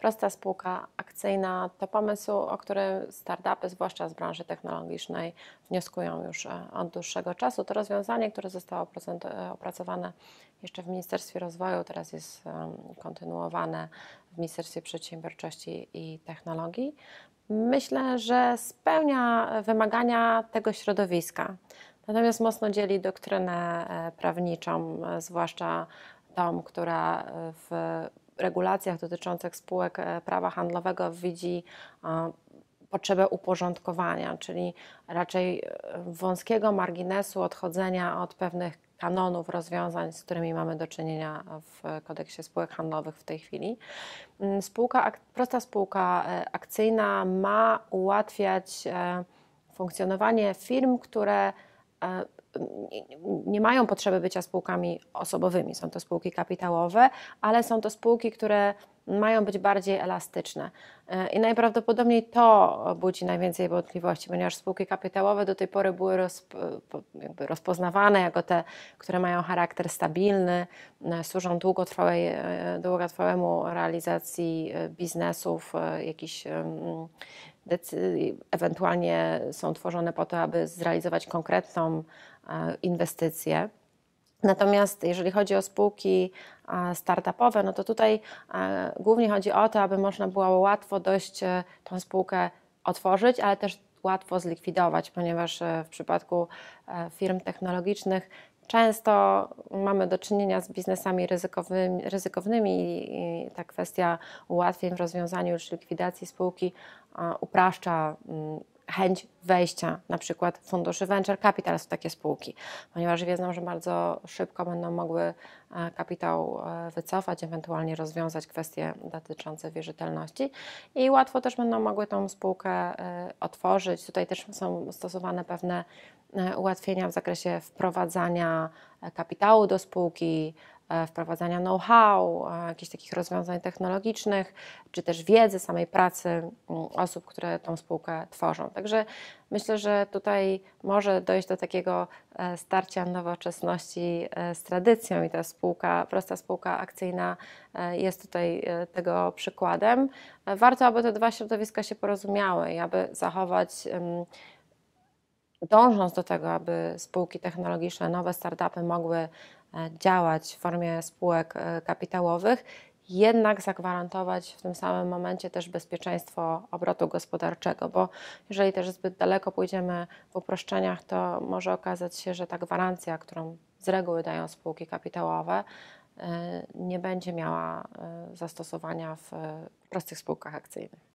prosta spółka akcyjna to pomysł, o którym startupy, zwłaszcza z branży technologicznej, wnioskują już e, od dłuższego czasu. To rozwiązanie, które zostało e, opracowane jeszcze w Ministerstwie Rozwoju, teraz jest e, kontynuowane w Ministerstwie Przedsiębiorczości i Technologii. Myślę, że spełnia wymagania tego środowiska. Natomiast mocno dzieli doktrynę prawniczą, zwłaszcza tą, która w regulacjach dotyczących spółek e, prawa handlowego widzi e, potrzebę uporządkowania, czyli raczej e, wąskiego marginesu odchodzenia od pewnych kanonów rozwiązań, z którymi mamy do czynienia w kodeksie spółek handlowych w tej chwili. Mm, spółka, prosta spółka akcyjna ma ułatwiać funkcjonowanie firm, które nie mają potrzeby bycia spółkami osobowymi. Są to spółki kapitałowe, ale są to spółki, które mają być bardziej elastyczne. E, I najprawdopodobniej to budzi najwięcej wątpliwości, ponieważ spółki kapitałowe do tej pory były rozpoznawane jako te, które mają charakter stabilny, e, służą długotrwałej, e, długotrwałemu realizacji biznesów, jakichś ewentualnie są tworzone po to, aby zrealizować konkretną inwestycję. Natomiast jeżeli chodzi o spółki startupowe, no to tutaj głównie chodzi o to, aby można było łatwo dość e, tą spółkę otworzyć, ale też łatwo zlikwidować, ponieważ e, w przypadku e, firm technologicznych często mamy do czynienia z biznesami ryzykownymi, ryzykownymi i ta kwestia ułatwień w rozwiązaniu już likwidacji spółki upraszcza mm, chęć wejścia na przykład funduszy venture capital w takie spółki, ponieważ wiedzą, że bardzo szybko będą mogły e, kapitał e, wycofać, ewentualnie rozwiązać kwestie dotyczące wierzytelności i łatwo też będą mogły tą spółkę e, otworzyć. Tutaj też są stosowane pewne ułatwienia w zakresie wprowadzania kapitału do spółki, E, wprowadzania know-how, e, jakichś takich rozwiązań technologicznych, czy też wiedzy samej pracy osób, które tą spółkę tworzą. Także myślę, że tutaj może dojść do takiego e, starcia nowoczesności z tradycją i ta spółka, prosta spółka akcyjna jest tutaj tego przykładem. Warto, aby te dwa środowiska się porozumiały i aby zachować dążąc do tego, aby spółki technologiczne, nowe startupy mogły e, działać w formie spółek e, kapitałowych, jednak zagwarantować w tym samym momencie też bezpieczeństwo obrotu gospodarczego, bo jeżeli też zbyt daleko pójdziemy w uproszczeniach, to może okazać się, że ta gwarancja, którą z reguły dają spółki kapitałowe, e, nie będzie miała zastosowania w prostych spółkach akcyjnych.